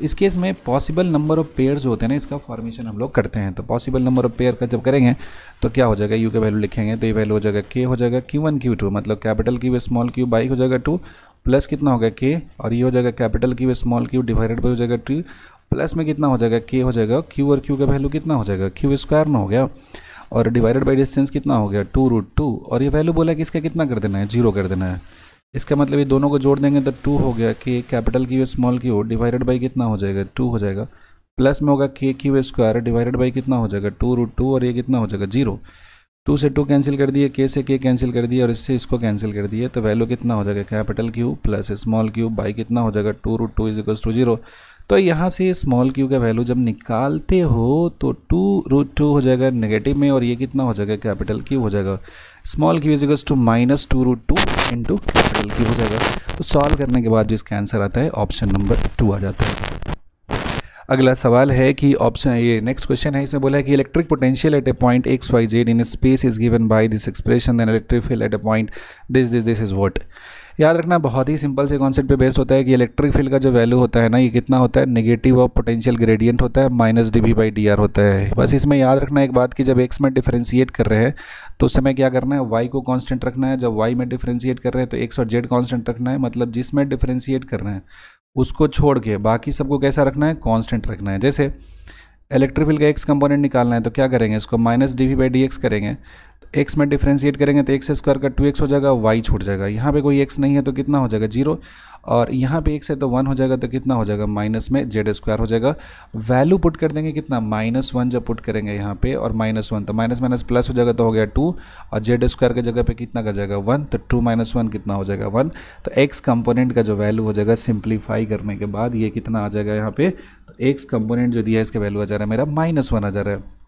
इस केस में पॉसिबल नंबर ऑफ पेयर जो होते हैं ना इसका फॉर्मेशन हम लोग करते हैं तो पॉसिबल नंबर ऑफ पेयर का जब करेंगे तो क्या हो जाएगा यू का वैल्यू लिखेंगे तो ये वैल्यू हो जाएगा के हो जाएगा क्यू वन क्यू टू मतलब capital Q small Q by हो जाएगा टू प्लस कितना होगा के और ये हो जाएगा capital Q small Q divided by हो जाएगा टू प्लस में कितना हो जाएगा के हो जाएगा क्यू और क्यू का वैल्यू कितना हो जाएगा क्यू स्क्वायर में हो गया और डिवाइडेड बाई डिस्टेंस कितना हो गया टू रूट टू और ये वैल्यू बोला कि इसका कितना कर देना है जीरो कर देना है इसका मतलब ये दोनों को जोड़ देंगे तो टू हो गया कि कैपिटल की स्मॉल की हो डिवाइडेड बाई कितना हो जाएगा टू हो जाएगा प्लस में होगा के की स्क्वायर डिवाइडेड बाई कितना हो जाएगा टू रूट टू और ये कितना हो जाएगा जीरो टू से टू कैंसिल कर दिए के से के कैंसिल कर दिए और इससे इसको कैंसिल कर दिए तो वैल्यू कितना हो जाएगा capital Q plus small Q by कितना हो जाएगा two root two is equal to zero तो यहाँ से स्मॉल क्यू का वैल्यू जब निकालते हो तो टू रूट टू हो जाएगा नेगेटिव में और ये कितना हो जाएगा कैपिटल क्यू हो जाएगा स्मॉल की वजह two minus two root two into capital की हो जाएगा तो सॉल्व करने के बाद जो इसका आंसर आता है ऑप्शन नंबर टू आ जाता है अगला सवाल है कि ऑप्शन ये नेक्स्ट क्वेश्चन है इसमें बोला है कि electric potential at a point X Y Z in space is given by this expression then electric field at a point this this this is what याद रखना बहुत ही सिंपल से कॉन्सेप्ट पे बेस्ड होता है कि इलेक्ट्रिक फील्ड का जो वैल्यू होता है ना ये कितना होता है नेगेटिव ऑफ पोटेंशियल ग्रेडियंट होता है minus D V by D R होता है बस इसमें याद रखना एक बात कि जब एक्स में डिफ्रेंशिएट कर रहे हैं तो उस समय क्या करना है वाई को कॉन्स्टेंट रखना है जब वाई में डिफ्रेंशिएट कर रहे हैं तो एक्स और जेड कॉन्स्टेंट रखना है मतलब जिसमें डिफ्रेंशिएट कर रहे हैं उसको छोड़ के बाकी सबको कैसा रखना है कॉन्स्टेंट रखना है जैसे इलेक्ट्रिक फील्ड का एक्स कंपोनेंट निकालना है तो क्या करेंगे इसको minus D V by D X करेंगे एक्स में डिफ्रेंशिएट करेंगे तो एक्स स्क्वायर का टू एक्स हो जाएगा वाई छूट जाएगा यहाँ पे कोई एक्स नहीं है तो कितना हो जाएगा जीरो और यहाँ पे एक्स है तो वन हो जाएगा तो कितना हो जाएगा माइनस में जेड स्क्वायर हो जाएगा वैल्यू पुट कर देंगे कितना माइनस वन जब पुट करेंगे यहाँ पे और माइनस वन तो माइनस माइनस प्लस हो जाएगा तो हो गया टू और जेड स्क्वायर की जगह पे कितना का जाएगा वन तो टू माइनस वन कितना हो जाएगा वन तो एक्स कंपोनेंट का जो वैल्यू हो जाएगा सिंप्लीफाई करने के बाद ये कितना आ जाएगा यहाँ पे तो एक्स कंपोनेंट जो दिया है इसका वैल्यू आ जा रहा है मेरा माइनस वन आ जा रहा है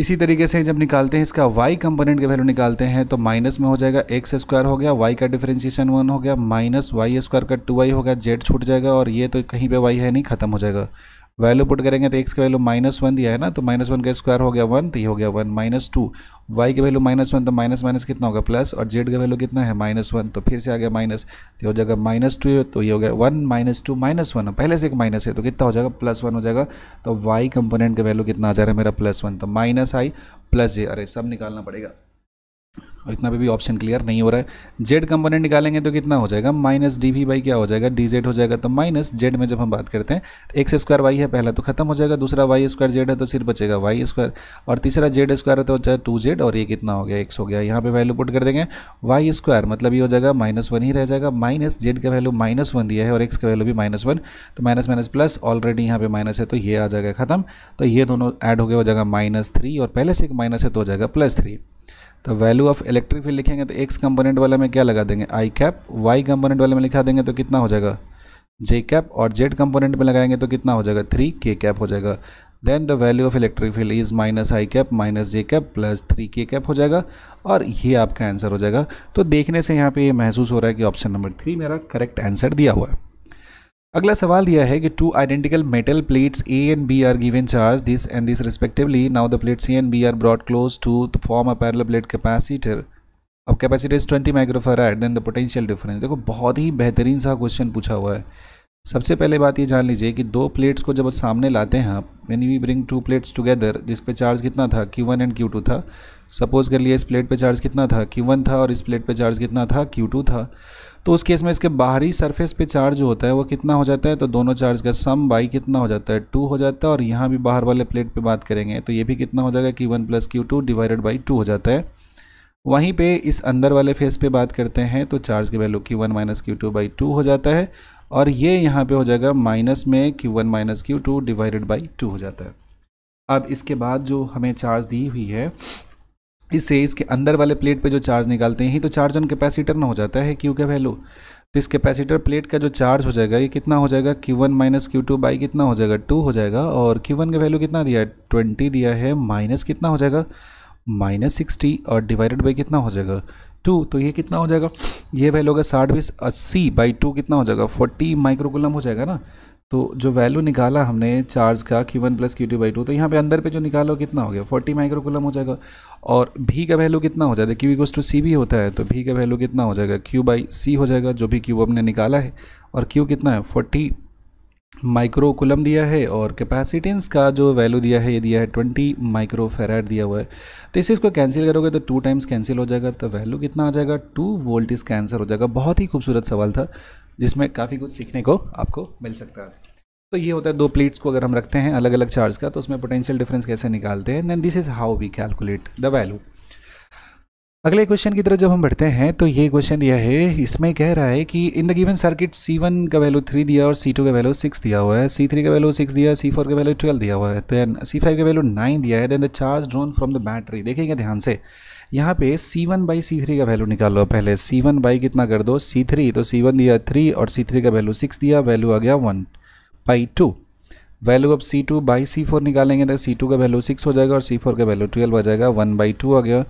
इसी तरीके से जब निकालते हैं इसका वाई कंपोनेंट की वैल्यू निकालते हैं तो माइनस में हो जाएगा एक्स स्क्वायर हो गया वाई का डिफ्रेंशिएशन वन हो गया माइनस वाई स्क्वायर का टू वाई होगा जेड छूट जाएगा और ये तो कहीं पे वाई है नहीं खत्म हो जाएगा वैल्यू पुट करेंगे तो एक्स की वैल्यू माइनस वन दिया है ना तो माइनस वन का स्क्वायर हो गया वन तो ये हो गया वन माइनस टू वाई की वैल्यू माइनस वन तो माइनस माइनस कितना होगा प्लस और जेड का वैल्यू कितना है माइनस वन तो फिर से आ गया माइनस तो हो जाएगा माइनस टू तो ये हो गया one minus two minus one पहले से एक माइनस है तो कितना हो जाएगा प्लस वन हो जाएगा तो वाई कंपोनेंट का वैल्यू कितना आ जा रहा है मेरा प्लस वन तो माइनस आई प्लस ए अरे सब निकालना पड़ेगा और इतना भी ऑप्शन क्लियर नहीं हो रहा है जेड कंपोनेंट निकालेंगे तो कितना हो जाएगा माइनस डी वी बाई क्या हो जाएगा डी जेड हो जाएगा तो माइनस जेड में जब हम बात करते हैं एक्स स्क्वायर वाई है पहला तो खत्म हो जाएगा दूसरा वाई स्क्वायर जेड है तो सिर्फ बचेगा वाई स्क्वायर और तीसरा जेड स्क्वायर है तो चाहे टू जेड और ये कितना हो गया एक्स हो गया यहाँ पर वैल्यू पुट कर देंगे वाई स्क्वायर मतलब ये हो जाएगा माइनस वन ही रह जाएगा माइनस जेड का वैल्यू माइनस वन दिया है और एक्स का वैल्यू भी माइनस वन तो माइनस माइनस प्लस ऑलरेडी यहाँ पे माइनस है तो ये आ जाएगा खत्म तो ये दोनों ऐड हो गया हो जाएगा माइनस थ्री और पहले से एक माइनस है तो हो जाएगा प्लस थ्री तो वैल्यू ऑफ इलेक्ट्रिक फील्ड लिखेंगे तो एक्स कंपोनेंट वाले में क्या लगा देंगे आई कैप वाई कंपोनेंट वाले में लिखा देंगे तो कितना हो जाएगा जे कैप और जेड कंपोनेंट में लगाएंगे तो कितना हो जाएगा थ्री के कैप हो जाएगा then the value of electric field is minus I cap minus J cap plus three K cap हो जाएगा और ये आपका आंसर हो जाएगा तो देखने से यहाँ पे ये महसूस हो रहा है कि ऑप्शन नंबर थ्री मेरा करेक्ट आंसर दिया हुआ है अगला सवाल दिया है कि two identical metal plates A and B are given charge this and this respectively now the plates A and B are brought close to form a parallel plate capacitor अब capacity is twenty microfarad then the potential difference देखो बहुत ही बेहतरीन सा question पूछा हुआ है सबसे पहले बात ये जान लीजिए कि दो प्लेट्स को जब सामने लाते हैं man we bring two plates together जिस पे चार्ज कितना था Q one and Q two था सपोज कर लिए इस प्लेट पे चार्ज कितना था क्यू वन था और इस प्लेट पे चार्ज कितना था क्यू टू था तो उस केस में इसके बाहरी सरफेस पे चार्ज जो होता है वो कितना हो जाता है तो दोनों चार्ज का सम बाई कितना हो जाता है टू हो जाता है और यहाँ भी बाहर वाले प्लेट पे बात करेंगे तो ये भी कितना हो जाएगा कि one plus Q two divided by two हो जाता है वहीं पे इस अंदर वाले फेस पे बात करते हैं तो चार्ज की वैल्यू की one minus Q two by two हो जाता है और ये यहाँ पे हो जाएगा माइनस में Q one minus Q two divided by two हो जाता है अब इसके बाद जो हमें चार्ज दी हुई है इससे इसके अंदर वाले प्लेट पे जो चार्ज निकालते हैं तो चार्ज ऑन कैपेसिटर ना हो जाता है क्यू का वैल्यू तो इस कैपेसिटर प्लेट का जो चार्ज हो जाएगा ये कितना हो जाएगा Q one minus Q two by कितना हो जाएगा टू हो जाएगा और क्यू वन का वैल्यू कितना दिया है ट्वेंटी दिया है माइनस कितना हो जाएगा माइनस सिक्सटी और डिवाइडेड बाई कितना हो जाएगा टू तो ये कितना हो जाएगा ये वैल्यू होगा साठ बीस अस्सी बाई टू कितना हो जाएगा फोर्टी माइक्रोकुलम हो जाएगा ना तो जो वैल्यू निकाला हमने चार्ज का Q1 one plus Q two by two तो यहाँ पे अंदर पे जो निकाला कितना हो गया फोर्टी माइक्रोकुलम हो जाएगा और भी का वैल्यू कितना हो जाएगा क्यू इक्वस टू सी भी होता है तो भी का वैल्यू कितना हो जाएगा क्यू बाई सी हो जाएगा जो भी क्यू हमने निकाला है और क्यू कितना है फोर्टी माइक्रोकुलम दिया है और कैपेसिटेंस का जो वैल्यू दिया है ये दिया है ट्वेंटी माइक्रो फेराइड दिया हुआ है तो इसे इसको कैंसिल करोगे तो टू टाइम्स कैंसिल हो जाएगा तो वैल्यू कितना आ जाएगा टू वोल्ट कैंसर हो जाएगा बहुत ही खूबसूरत सवाल था जिसमें काफ़ी कुछ सीखने को आपको मिल सकता है तो ये होता है दो प्लेट्स को अगर हम रखते हैं अलग अलग चार्ज का तो उसमें पोटेंशियल डिफरेंस कैसे निकालते हैं then this is how we calculate the value अगले क्वेश्चन की तरफ जब हम बढ़ते हैं तो ये क्वेश्चन दिया है इसमें कह रहा है कि in the given circuit C one का वैल्यू थ्री दिया और सी टू का वैल्यू सिक्स दिया हुआ है सी थ्री का वैल्यू सिक्स दिया सी फोर का वैल्यू ट्वेल्व दिया हुआ है देन C5 का वैल्यू नाइन दिया है then the charge drawn from the battery देखेंगे ध्यान से यहाँ पे C one by C three का वैल्यू निकाल लो पहले सी वन बाई कितना कर दो सी थ्री तो सी वन दिया थ्री और सी थ्री का वैल्यू सिक्स दिया वैल्यू आ गया वन बाई टू वैल्यू अब C two by C four निकालेंगे तो सी टू का वैल्यू सिक्स हो जाएगा और सी फोर का वैल्यू ट्वेल्व आ जाएगा वन बाई टू आ गया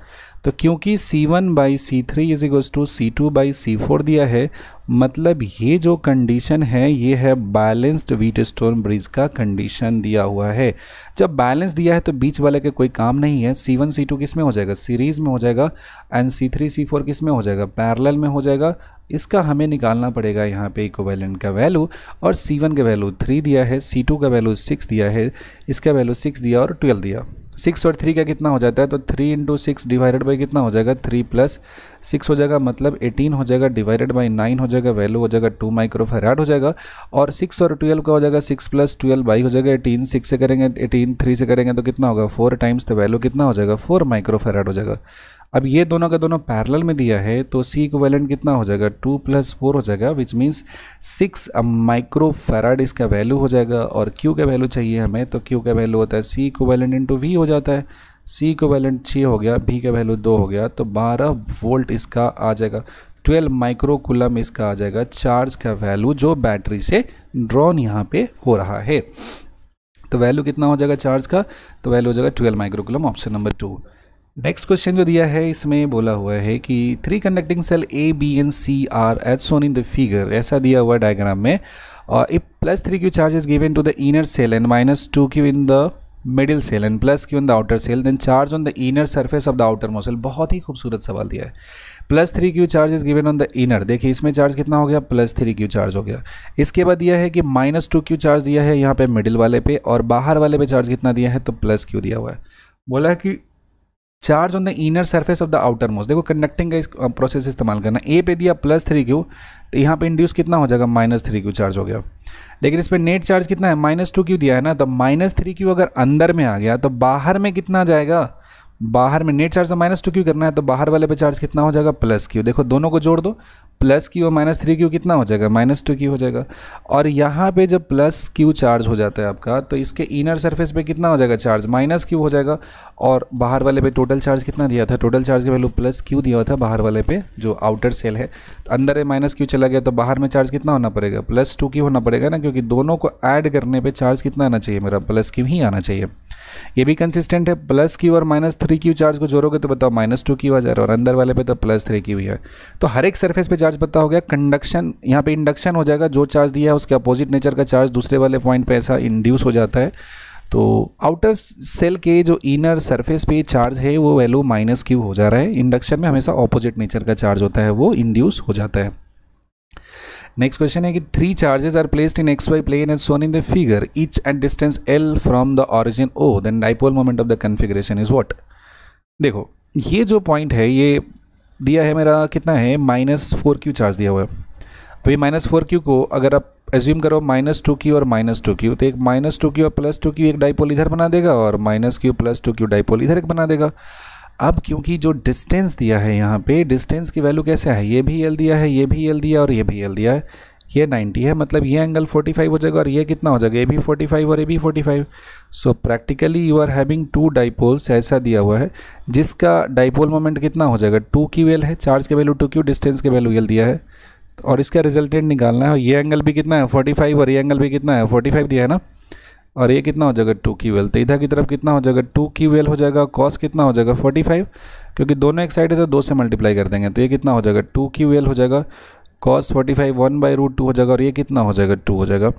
तो क्योंकि C1 one by C three is equals to C two by C four दिया है मतलब ये जो कंडीशन है ये है बैलेंस्ड वीट स्टोन ब्रिज का कंडीशन दिया हुआ है जब बैलेंस दिया है तो बीच वाले का कोई काम नहीं है सी वन सी टू किस में हो जाएगा सीरीज़ में हो जाएगा and C three C four किस में हो जाएगा पैरेलल में हो जाएगा इसका हमें निकालना पड़ेगा यहाँ पे इक्वेलेंट का वैल्यू और सी वन का वैल्यू थ्री दिया है सी टू का वैल्यू सिक्स दिया है इसका वैल्यू सिक्स दिया और ट्वेल्व दिया सिक्स और थ्री का कितना हो जाता है तो three into six divided by कितना हो जाएगा थ्री प्लस सिक्स हो जाएगा मतलब एटीन हो जाएगा डिवाइडेड बाई नाइन हो जाएगा वैल्यू हो जाएगा टू माइक्रोफेराड हो जाएगा और सिक्स और ट्वेल्व का हो जाएगा सिक्स प्लस ट्वेल्व बाई हो जाएगा एटीन सिक्स से करेंगे एटीन थ्री से करेंगे तो कितना होगा फोर टाइम्स तो वैल्यू कितना हो जाएगा फोर माइक्रोफेराड हो जाएगा अब ये दोनों का दोनों पैरेलल में दिया है तो सी इक्वेलेंट कितना हो जाएगा टू प्लस फोर हो जाएगा which means six micro farad इसका वैल्यू हो जाएगा और क्यू का वैल्यू चाहिए हमें तो क्यू का वैल्यू होता है सी इक्वेलेंट इंटू वी हो जाता है सी इक्वेलेंट छः हो गया वी का वैल्यू दो हो गया तो बारह वोल्ट इसका आ जाएगा ट्वेल्व माइक्रोकुलम इसका आ जाएगा चार्ज का वैल्यू जो बैटरी से ड्रॉन यहाँ पर हो रहा है तो वैल्यू कितना हो जाएगा चार्ज का तो वैल्यू हो जाएगा twelve microcoulomb option number two next question जो दिया है इसमें बोला हुआ है कि three conducting shell A B and C are as shown in the figure ऐसा दिया हुआ डायग्राम में और if plus three Q charge is given to the inner shell and minus two Q in the middle shell and plus Q in the outer shell then charge on the inner surface of the outermost बहुत ही खूबसूरत सवाल दिया है plus three Q charge is given on the inner देखिए इसमें charge कितना हो गया प्लस थ्री क्यू चार्ज हो गया इसके बाद दिया है कि माइनस टू क्यू चार्ज दिया है यहाँ पे मिडिल वाले पे और बाहर वाले पे चार्ज कितना दिया है तो प्लस क्यू दिया हुआ है बोला कि charge on the inner surface of the outermost देखो कंडक्टिंग का प्रोसेस इस्तेमाल करना ए पे दिया प्लस थ्री क्यू तो यहाँ पे इंड्यूस कितना हो जाएगा माइनस थ्री क्यू चार्ज हो गया लेकिन इस पर नेट चार्ज कितना है माइनस टू क्यू दिया है ना तो माइनस थ्री क्यू अगर अंदर में आ गया तो बाहर में कितना जाएगा बाहर में नेट चार्ज तो माइनस टू क्यू करना है तो बाहर वाले पे चार्ज कितना हो जाएगा प्लस क्यू देखो दोनों को जोड़ दो प्लस क्यू और माइनस थ्री क्यू कितना हो जाएगा माइनस टू क्यू हो जाएगा और यहाँ पे जब प्लस क्यू चार्ज हो जाता है आपका तो इसके इनर सरफेस पे कितना हो जाएगा चार्ज माइनस क्यू हो जाएगा और बाहर वाले पे टोटल चार्ज कितना दिया था टोटल चार्ज के वैल्यू प्लस क्यू दिया हुआ था बाहर वाले पे जो आउटर सेल है तो अंदर है माइनस क्यू चला गया तो बाहर में चार्ज कितना होना पड़ेगा प्लस टू क्यू होना पड़ेगा ना क्योंकि दोनों को ऐड करने पर चार्ज कितना आना चाहिए मेरा प्लस क्यू ही आना चाहिए ये भी कंसिस्टेंट है प्लस क्यू और माइनस थ्री क्यू चार्ज को जोड़ोगे तो बताओ माइनस टू क्यू आ जा रहा है और अंदर वाले पे तो प्लस थ्री क्यू है तो हर एक सरफेस पे चार्ज पता हो गया कंडक्शन यहाँ पे इंडक्शन हो जाएगा जो चार्ज दिया है उसके अपोजिट नेचर का चार्ज दूसरे वाले पॉइंट पर ऐसा इंड्यूस हो जाता है तो आउटर सेल के जो इनर सरफेस पे चार्ज है वो वैल्यू माइनस क्यू हो जा रहा है इंडक्शन में हमेशा ऑपोजिट नेचर का चार्ज होता है वो इंड्यूस हो जाता है नेक्स्ट क्वेश्चन है कि three charges are placed in X Y plane as shown in the figure each at distance L from the origin O then dipole moment of the configuration is what देखो ये जो point है ये दिया है मेरा कितना है माइनस फोर क्यू चार्ज दिया हुआ है अभी माइनस फोर क्यू को अगर आप एज्यूम करो माइनस टू क्यू और माइनस टू क्यू तो एक माइनस टू क्यू और प्लस टू क्यू एक डाइपोल इधर बना देगा और minus Q plus two Q dipole इधर एक बना देगा अब क्योंकि जो डिस्टेंस दिया है यहाँ पे डिस्टेंस की वैल्यू कैसे है ये भी एल दिया है ये भी एल दिया और ये भी एल दिया है ये 90 है मतलब ये एंगल 45 हो जाएगा और ये कितना हो जाएगा ए बी फोर्टी और A B forty so practically you are having two dipoles ऐसा दिया हुआ है जिसका डाइपोल मोमेंट कितना हो जाएगा टू की वेल है चार्ज के वैल्यू टू क्यू डिस्टेंस के वैल्यू एल दिया है और इसका रिजल्टेंट निकालना है ये एंगल भी कितना है 45 और ये एंगल भी कितना है 45 दिया है ना और ये कितना हो जाएगा टू की वेल तो इधर की तरफ कितना हो जाएगा टू की वेल हो जाएगा कॉस कितना हो जाएगा 45 क्योंकि दोनों एक साइड है तो दो से मल्टीप्लाई कर देंगे तो ये कितना हो जाएगा टू की वेल हो जाएगा cos forty five one by root two हो जाएगा और ये कितना हो जाएगा टू हो जाएगा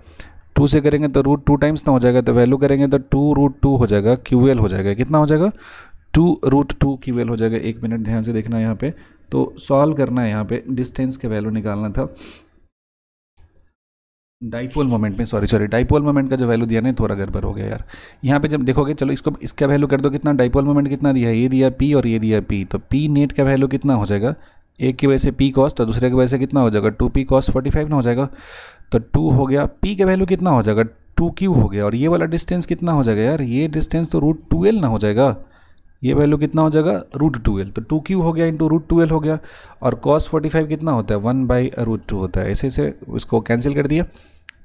टू से करेंगे तो रूट टू टाइम्स ना हो जाएगा तो वैल्यू करेंगे तो टू रूट टू हो जाएगा क्यू एल हो जाएगा कितना हो जाएगा two root two Q L हो जाएगा एक मिनट ध्यान से देखना है यहाँ पे तो सॉल्व करना है यहाँ पे डिस्टेंस के वैल्यू निकालना था डाइपोल मोमेंट में सॉरी सॉरी डाइपोल मोमेंट का जो वैल्यू दिया ना थोड़ा गड़बड़ हो गया यार यहाँ पे जब देखोगे चलो इसको इसका वैल्यू कर दो कितना डाइपोल मोमेंट कितना दिया है ये दिया पी और ये दिया पी तो पी नेट का वैल्यू कितना हो जाएगा एक की वजह से पी कॉस तो दूसरे की वजह से कितना हो जाएगा two P cos forty five ना हो जाएगा तो टू हो गया पी का वैल्यू कितना हो जाएगा टू क्यू हो गया और ये वाला डिस्टेंस कितना हो जाएगा यार ये डिस्टेंस तो रूट टूवेल्व ना हो जाएगा ये वैल्यू कितना हो जाएगा रूट ट्वेल्व तो टू क्यू हो गया इंटू रूट ट्वेल्व हो गया और कॉस फोर्टी फाइव कितना होता है वन बाई रूट टू होता है ऐसे ऐसे उसको कैंसिल कर दिया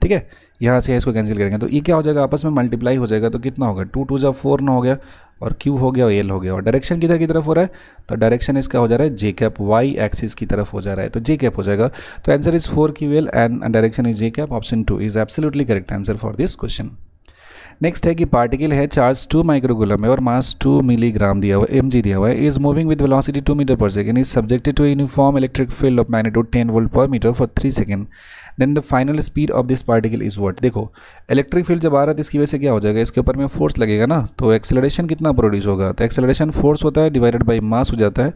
ठीक है यहाँ से इसको कैंसिल करेंगे तो ये क्या हो जाएगा आपस में मल्टीप्लाई हो जाएगा तो कितना होगा टू टू जब फोर न हो गया और क्यू हो गया और एल हो गया और डायरेक्शन किधर की तरफ हो रहा है तो डायरेक्शन इसका हो जा रहा है जे कैप वाई एक्सिस की तरफ हो जा रहा है तो जे कैप हो जाएगा तो answer is four Q L and direction is J cap option two is absolutely correct answer for this question next है कि पार्टिकल है चार्ज टू माइक्रोगुलम है और मास टू मिलीग्राम दिया हुआ एम जी दिया हुआ है is moving with velocity two meter per second is subjected to uniform electric field of magnitude ten volt per meter for three second then the final speed of this particle is what देखो electric field जब आ रहा है तो इसकी वजह से क्या हो जाएगा इसके ऊपर में फोर्स लगेगा ना तो एक्सेलरेशन कितना प्रोड्यूस होगा तो एक्सेलरेशन फोर्स होता है डिवाइडेड बाई मास हो जाता है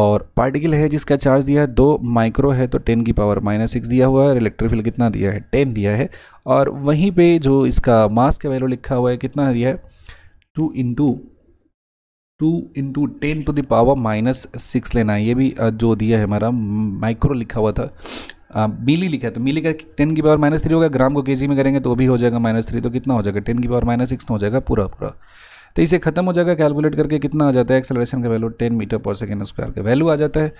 और पार्टिकल है जिसका चार्ज दिया है दो माइक्रो है तो टेन की पावर माइनस सिक्स दिया हुआ है और इलेक्ट्रोफिल कितना दिया है टेन दिया है और वहीं पे जो इसका मास का वैल्यू लिखा हुआ है कितना दिया है two into two into ten to the power minus six लेना है ये भी जो दिया है हमारा माइक्रो लिखा हुआ था मिली लिखा है तो मिली का टेन की पावर माइनस थ्री होगा ग्राम को के में करेंगे तो वो भी हो जाएगा माइनस थ्री तो कितना हो जाएगा टेन की पावर माइनस सिक्स हो जाएगा पूरा पूरा तो इसे खत्म हो जाएगा कैलकुलेट करके कितना आ जाता है एक्सेलरेशन का value ten meter per second square का वैल्यू आ जाता है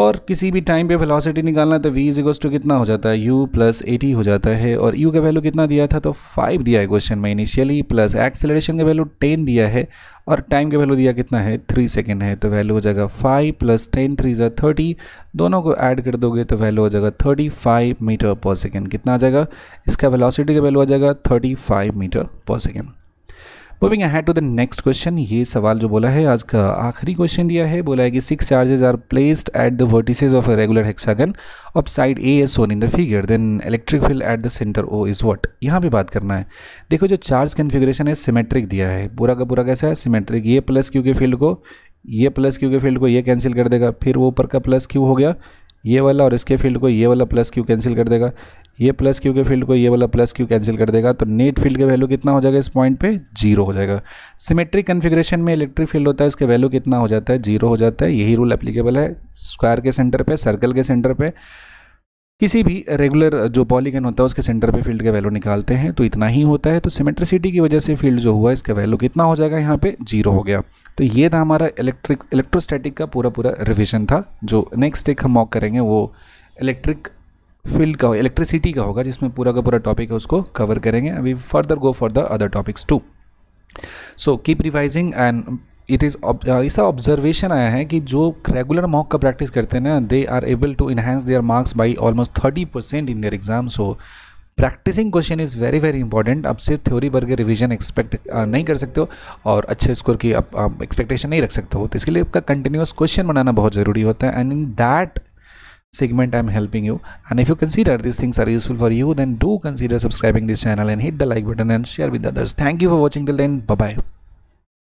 और किसी भी टाइम पे वेलोसिटी निकालना है तो वी इजिकल्स टू कितना हो जाता है यू प्लस एटी हो जाता है और यू का वैल्यू कितना दिया था तो फाइव दिया है क्वेश्चन में इनिशियली प्लस एक्सेलरेशन का वैल्यू टेन दिया है और टाइम का वैल्यू दिया कितना है थ्री सेकेंड है तो वैल्यू हो जाएगा फाइव प्लस टेन थ्री जो थर्टी दोनों को ऐड कर दोगे तो वैल्यू हो जाएगा thirty five meter per second कितना आ जाएगा इसका वेलासिटी का वैल्यू आ जाएगा thirty five meter per second moving ahead to the next question ये सवाल जो बोला है आज का आखिरी क्वेश्चन दिया है बोला है कि six charges are placed at the vertices of a regular hexagon of side A as shown in the figure then electric field at the centre O is what यहाँ पे बात करना है देखो जो चार्ज कन्फिग्रेशन है सिमेट्रिक दिया है पूरा का पूरा कैसा है सिमेट्रिक ये प्लस क्यू के फील्ड को ये प्लस क्यू के फील्ड को ये कैंसिल कर देगा फिर वो ऊपर का प्लस क्यू हो गया ये वाला और इसके फील्ड को ये वाला प्लस क्यू कैंसिल कर देगा ये प्लस क्यू के फील्ड को ये वाला प्लस क्यू कैंसिल कर देगा तो नेट फील्ड का वैल्यू कितना हो जाएगा इस पॉइंट पे जीरो हो जाएगा सिमेट्रिक कन्फिग्रेशन में इलेक्ट्रिक फील्ड होता है उसके वैल्यू कितना हो जाता है जीरो हो जाता है यही रूल एप्लीकेबल है स्क्वायर के सेंटर पर सर्कल के सेंटर पर किसी भी रेगुलर जो पॉलीगन होता है उसके सेंटर पे फील्ड का वैल्यू निकालते हैं तो इतना ही होता है तो सिमेट्रिसिटी की वजह से फील्ड जो हुआ इसका वैल्यू कितना हो जाएगा यहाँ पे जीरो हो गया तो ये था हमारा इलेक्ट्रिक इलेक्ट्रोस्टैटिक का पूरा पूरा रिविजन था जो नेक्स्ट एक हम मॉक करेंगे वो इलेक्ट्रिक फील्ड का हो इलेक्ट्रिसिटी का होगा जिसमें पूरा का पूरा टॉपिक है उसको कवर करेंगे we further go for the other topics too so keep revising and it is ऐसा ऑब्जर्वेशन आया है कि जो रेगुलर मॉक का प्रैक्टिस करते हैं ना they are able to enhance their marks by almost thirty percent in their exam so practising question is very very important आप सिर्फ थ्योरी भर के रिविजन एक्सपेक्ट uh, नहीं कर सकते हो और अच्छे स्कोर की आप एक्सपेक्टेशन नहीं रख सकते हो तो इसके लिए आपका कंटिन्यूस क्वेश्चन बनाना बहुत ज़रूरी होता है and in that segment i'm helping you and if you consider these things are useful for you then do consider subscribing this channel and hit the like button and share with others thank you for watching till then bye bye